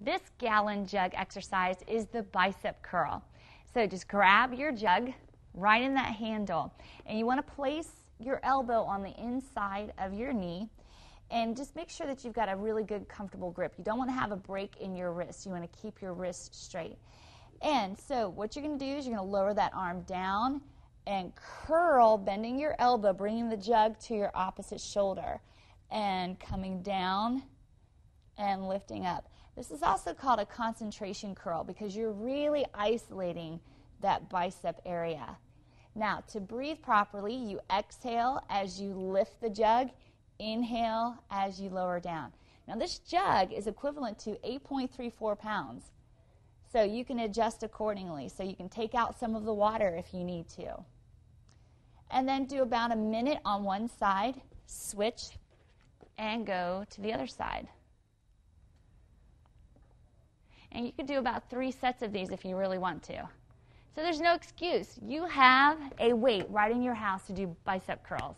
This gallon jug exercise is the bicep curl. So just grab your jug right in that handle and you want to place your elbow on the inside of your knee and just make sure that you've got a really good comfortable grip. You don't want to have a break in your wrist. You want to keep your wrist straight. And so what you're going to do is you're going to lower that arm down and curl, bending your elbow, bringing the jug to your opposite shoulder and coming down and lifting up. This is also called a concentration curl because you're really isolating that bicep area. Now, to breathe properly, you exhale as you lift the jug, inhale as you lower down. Now, this jug is equivalent to 8.34 pounds, so you can adjust accordingly. So you can take out some of the water if you need to. And then do about a minute on one side, switch, and go to the other side. And you could do about three sets of these if you really want to. So there's no excuse. You have a weight right in your house to do bicep curls.